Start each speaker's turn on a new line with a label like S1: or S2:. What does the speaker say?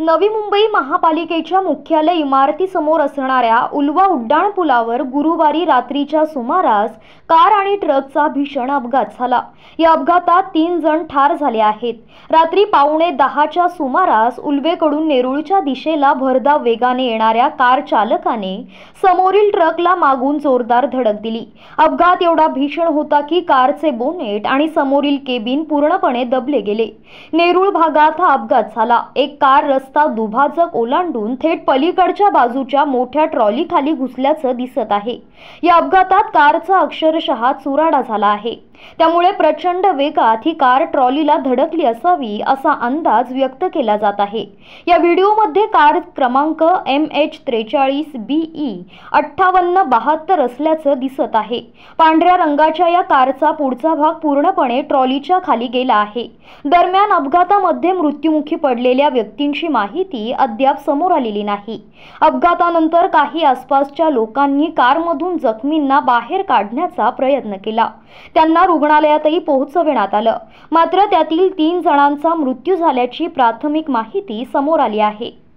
S1: नवी मुंबई महापालिकेच्या मुख्यालय इमारतीसमोर असणाऱ्या उलवा उड्डाण पुलावर गुरुवारी रात्रीच्या सुमारास कार आणि ट्रकचा भीषण अपघात झाला या अपघातात तीन जण ठार झाले आहेत रात्री पावणे दहाच्या सुमारास उलवेकडून नेरुळच्या दिशेला भरधाव वेगाने येणाऱ्या कार चालकाने समोरील ट्रकला मागून जोरदार धडक दिली अपघात एवढा भीषण होता की कारचे बोनेट आणि समोरील केबिन पूर्णपणे दबले गेले नेरुळ भागात हा अपघात झाला एक कार रस्ता दुभाजक ओलांडून थेट पलीकडच्या बाजूच्या मोठ्या ट्रॉली खाली घुसल्याचं दिसत आहे या अपघातात कारचा अक्षरशः चुराडा झाला आहे त्यामुळे प्रचंड वेगात ही कार ट्रॉलीला धडकली असावी असा अंदाज व्यक्त केला जात आहे या व्हिडिओमध्ये कार क्रमांक एम एच त्रेचाळीस बीई अठ्ठावन्न बहात्तर असल्याचं दिसत आहे पांढऱ्या रंगाच्या या कारचा पुढचा भाग पूर्णपणे ट्रॉलीच्या खाली गेला आहे दरम्यान अपघातामध्ये मृत्युमुखी पडलेल्या व्यक्तींची माहिती अद्याप समोर आलेली नाही अपघातानंतर काही आसपासच्या लोकांनी कारमधून जखमींना बाहेर काढण्याचा प्रयत्न केला त्यांना रुग्णालयातही पोहोचविण्यात आलं मात्र त्यातील तीन जणांचा मृत्यू झाल्याची प्राथमिक माहिती समोर आली आहे